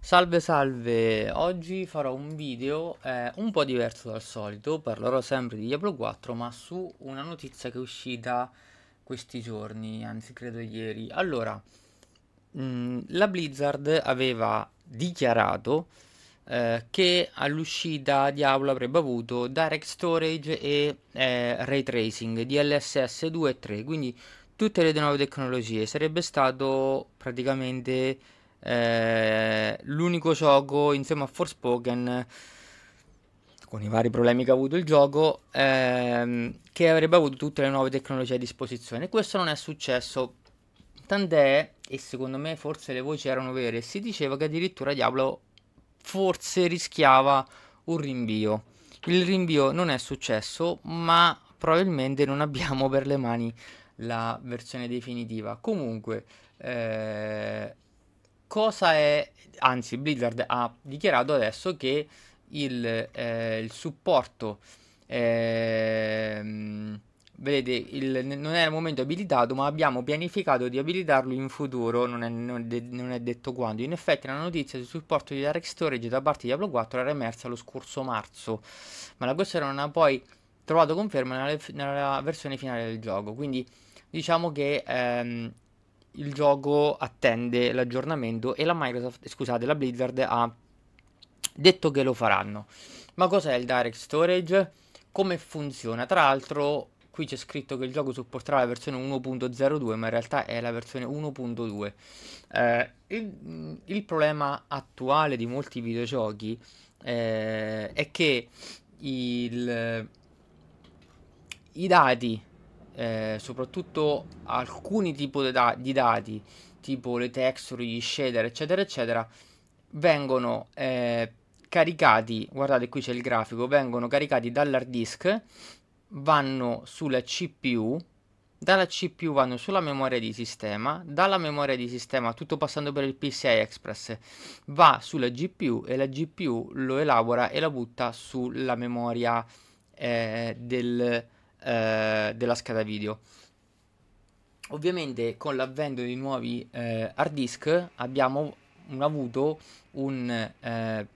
Salve salve, oggi farò un video eh, un po' diverso dal solito, parlerò sempre di Diablo 4 ma su una notizia che è uscita questi giorni, anzi credo ieri. Allora, mh, mm, la Blizzard aveva dichiarato eh, che all'uscita Diablo avrebbe avuto Direct Storage e eh, Ray Tracing, DLSS 2 e 3, quindi tutte le nuove tecnologie, sarebbe stato praticamente eh, l'unico gioco insieme a Forspoken con i vari problemi che ha avuto il gioco, ehm, che avrebbe avuto tutte le nuove tecnologie a disposizione. Questo non è successo, tant'è, e secondo me forse le voci erano vere, si diceva che addirittura Diablo forse rischiava un rinvio. Il rinvio non è successo, ma probabilmente non abbiamo per le mani la versione definitiva. Comunque, eh, cosa è, anzi Blizzard ha dichiarato adesso che il, eh, il supporto, eh, vedete, il, non è al momento abilitato, ma abbiamo pianificato di abilitarlo in futuro, non è, non, de, non è detto quando. In effetti la notizia sul supporto di Direct Storage da parte di Diablo 4 era emersa lo scorso marzo, ma la questione non ha poi trovato conferma nella, nella versione finale del gioco, quindi diciamo che... Ehm, il gioco attende l'aggiornamento e la Microsoft, scusate, la Blizzard ha detto che lo faranno. Ma cos'è il Direct Storage? Come funziona? Tra l'altro, qui c'è scritto che il gioco supporterà la versione 1.02, ma in realtà è la versione 1.2. Eh, il, mm, il, problema attuale di molti videogiochi eh, è che il, i dati eh, soprattutto alcuni tipi di, da di dati, tipo le texture, gli shader, eccetera, eccetera, vengono eh, caricati, guardate qui c'è il grafico, vengono caricati dall'hard disk, vanno sulla CPU, dalla CPU vanno sulla memoria di sistema, dalla memoria di sistema, tutto passando per il PCI Express, va sulla GPU e la GPU lo elabora e la butta sulla memoria eh, del eh, della scheda video. Ovviamente con l'avvento di nuovi eh, hard disk abbiamo un, avuto un eh,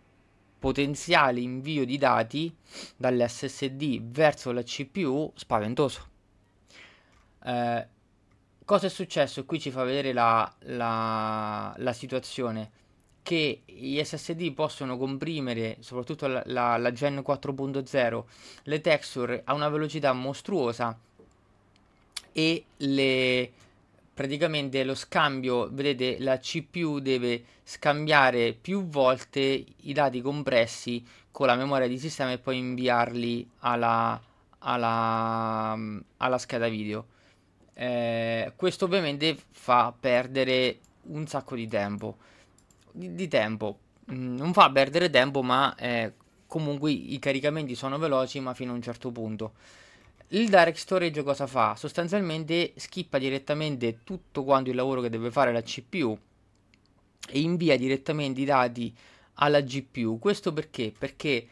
potenziale invio di dati dall'SSD verso la CPU spaventoso. Eh, cosa è successo? Qui ci fa vedere la, la, la situazione che gli SSD possono comprimere, soprattutto la, la, la Gen 4.0, le texture a una velocità mostruosa e le, praticamente lo scambio, vedete la CPU deve scambiare più volte i dati compressi con la memoria di sistema e poi inviarli alla, alla, alla scheda video. Eh, questo ovviamente fa perdere un sacco di tempo di, di tempo. Mm, non fa perdere tempo, ma eh, comunque i caricamenti sono veloci, ma fino a un certo punto. Il direct storage cosa fa? Sostanzialmente skippa direttamente tutto quanto il lavoro che deve fare la CPU e invia direttamente i dati alla GPU. Questo perché? Perché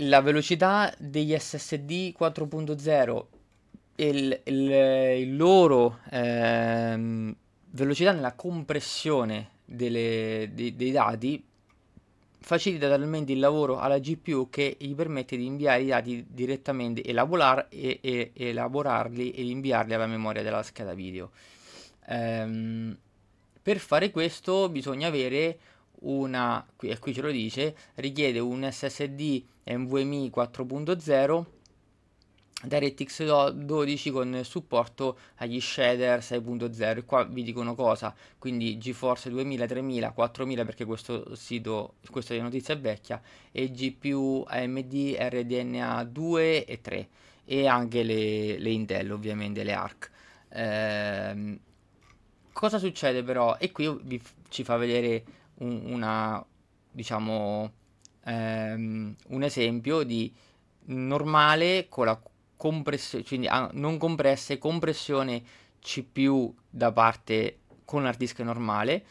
la velocità degli SSD 4.0 e il, il, il loro ehm, velocità nella compressione delle, dei, dei dati facilita talmente il lavoro alla GPU che gli permette di inviare i dati direttamente, elaborar, e, e, elaborarli e inviarli alla memoria della scheda video. Ehm, per fare questo bisogna avere una, e qui ce lo dice, richiede un SSD NVMe 4.0 DirectX 12 con supporto agli shader 6.0 qua vi dicono cosa quindi GeForce 2000, 3000, 4000 perché questo sito questa è notizia vecchia e GPU AMD RDNA 2 e 3 e anche le, le Intel ovviamente le ARC ehm, cosa succede però e qui vi, ci fa vedere un, una diciamo ehm, un esempio di normale con la compressione, quindi ah, non compresse, compressione CPU da parte con hard disk normale,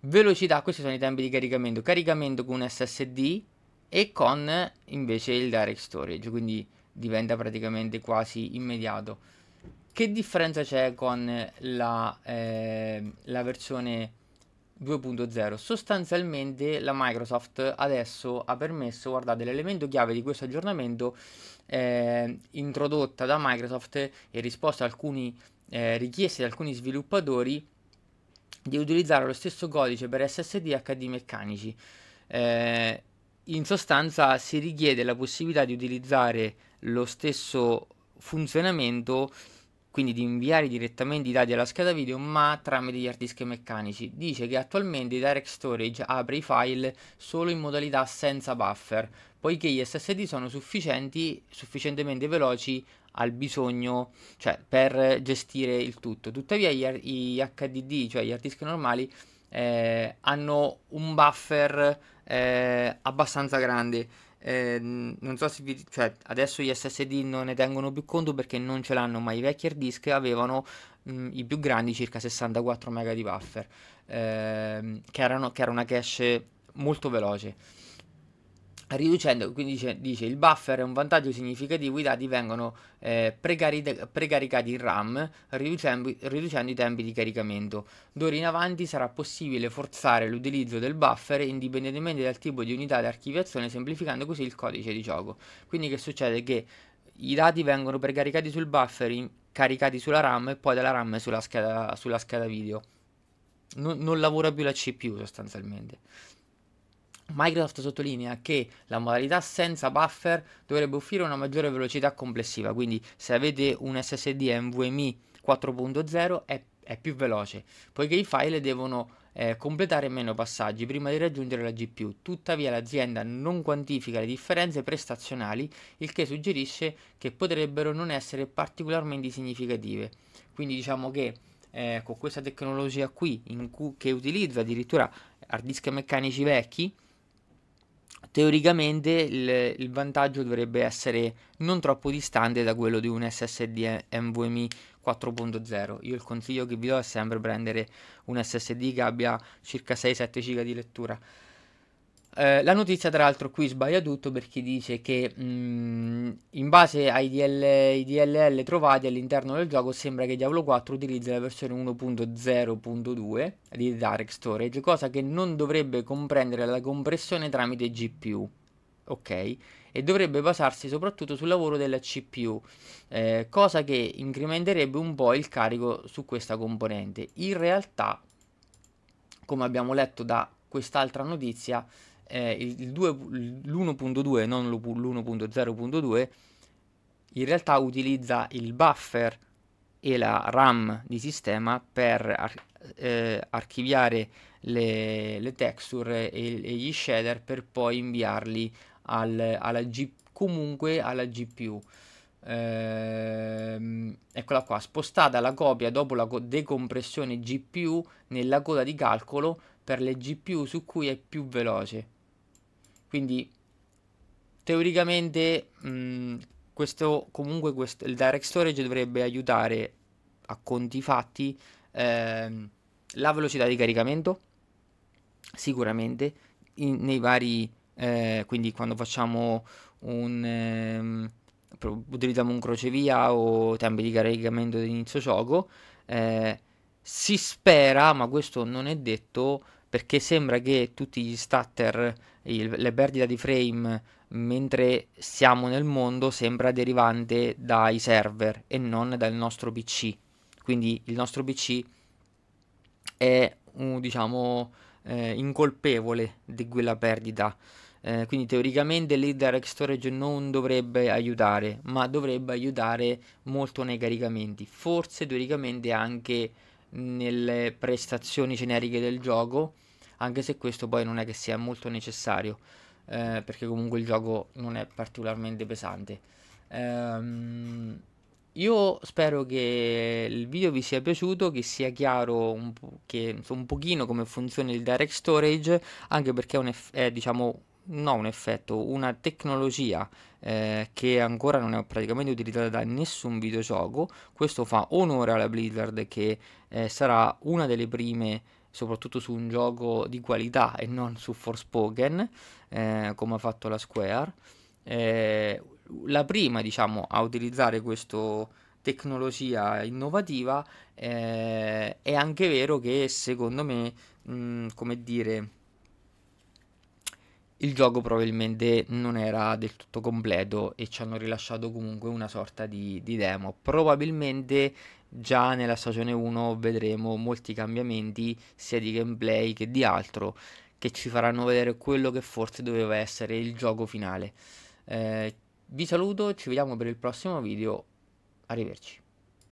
velocità, questi sono i tempi di caricamento, caricamento con SSD e con invece il direct storage, quindi diventa praticamente quasi immediato. Che differenza c'è con la, eh, la versione 2.0 sostanzialmente la Microsoft adesso ha permesso guardate l'elemento chiave di questo aggiornamento eh, introdotta da Microsoft e risposta a alcune eh, richieste di alcuni sviluppatori di utilizzare lo stesso codice per SSD e HD meccanici eh, in sostanza si richiede la possibilità di utilizzare lo stesso funzionamento quindi di inviare direttamente i dati alla scheda video ma tramite gli hard disk meccanici. Dice che attualmente i Direct Storage apre i file solo in modalità senza buffer, poiché gli SSD sono sufficientemente veloci al bisogno, cioè per gestire il tutto. Tuttavia gli, HDD, cioè gli hard disk normali, eh, hanno un buffer eh, abbastanza grande eh, non so se vi, cioè, adesso gli SSD non ne tengono più conto perché non ce l'hanno, ma i vecchi hard disk avevano mh, mm, i più grandi circa 64 MB di buffer, eh, che, erano, che era una cache molto veloce riducendo, quindi dice, dice, il buffer è un vantaggio significativo, i dati vengono eh, precari- precaricati in RAM riducendo, riducendo, i tempi di caricamento. D'ora in avanti sarà possibile forzare l'utilizzo del buffer indipendentemente dal tipo di unità di archiviazione, semplificando così il codice di gioco. Quindi che succede? Che i dati vengono precaricati sul buffer, in, caricati sulla RAM e poi dalla RAM sulla scheda, sulla scheda video. Non, non lavora più la CPU sostanzialmente. Microsoft sottolinea che la modalità senza buffer dovrebbe offrire una maggiore velocità complessiva, quindi se avete un SSD NVMe 4.0 è, è, più veloce, poiché i file devono eh, completare meno passaggi prima di raggiungere la GPU. Tuttavia l'azienda non quantifica le differenze prestazionali, il che suggerisce che potrebbero non essere particolarmente significative. Quindi diciamo che eh, con questa tecnologia qui, che utilizza addirittura hard disk meccanici vecchi, teoricamente il, il, vantaggio dovrebbe essere non troppo distante da quello di un SSD NVMe 4.0 io il consiglio che vi do è sempre prendere un SSD che abbia circa 6-7 giga di lettura eh, la notizia, tra l'altro, qui sbaglia tutto perché dice che mh, mm, in base ai DL, DLL trovati all'interno del gioco sembra che Diablo 4 utilizzi la versione 1.0.2 di Direct Storage, cosa che non dovrebbe comprendere la compressione tramite GPU. Ok, e dovrebbe basarsi soprattutto sul lavoro della CPU, eh, cosa che incrementerebbe un po' il carico su questa componente. In realtà, come abbiamo letto da quest'altra notizia, eh, l'1.2 non l'1.0.2 in realtà utilizza il buffer e la RAM di sistema per ar- eh, archiviare le, le texture e, e, gli shader per poi inviarli al, alla G- comunque alla GPU. Ehm, eccola qua, spostata la copia dopo la co- decompressione GPU nella coda di calcolo per le GPU su cui è più veloce. Quindi teoricamente mh, mm, questo, comunque questo, il direct storage dovrebbe aiutare a conti fatti ehm, la velocità di caricamento sicuramente in, nei vari eh, quindi quando facciamo un ehm, utilizziamo un crocevia o tempi di caricamento di inizio gioco eh, si spera ma questo non è detto perché sembra che tutti gli stutter, il, le perdite di frame mentre siamo nel mondo sembra derivante dai server e non dal nostro PC. Quindi il nostro PC è un, diciamo eh, incolpevole di quella perdita. Eh, quindi teoricamente l'Indirect Storage non dovrebbe aiutare, ma dovrebbe aiutare molto nei caricamenti, forse teoricamente anche nelle prestazioni generiche del gioco, anche se questo poi non è che sia molto necessario, eh, perché comunque il gioco non è particolarmente pesante. Ehm, io spero che il video vi sia piaciuto, che sia chiaro un, po che, un pochino come funziona il direct storage, anche perché è, un è diciamo no un effetto, una tecnologia eh, che ancora non è praticamente utilizzata da nessun videogioco, questo fa onore alla Blizzard che eh, sarà una delle prime soprattutto su un gioco di qualità e non su Forspoken eh, come ha fatto la Square eh, la prima diciamo a utilizzare questa tecnologia innovativa eh, è anche vero che secondo me mh, mm, come dire il gioco probabilmente non era del tutto completo e ci hanno rilasciato comunque una sorta di, di demo. Probabilmente già nella stagione 1 vedremo molti cambiamenti sia di gameplay che di altro che ci faranno vedere quello che forse doveva essere il gioco finale. Eh, vi saluto, ci vediamo per il prossimo video, arrivederci.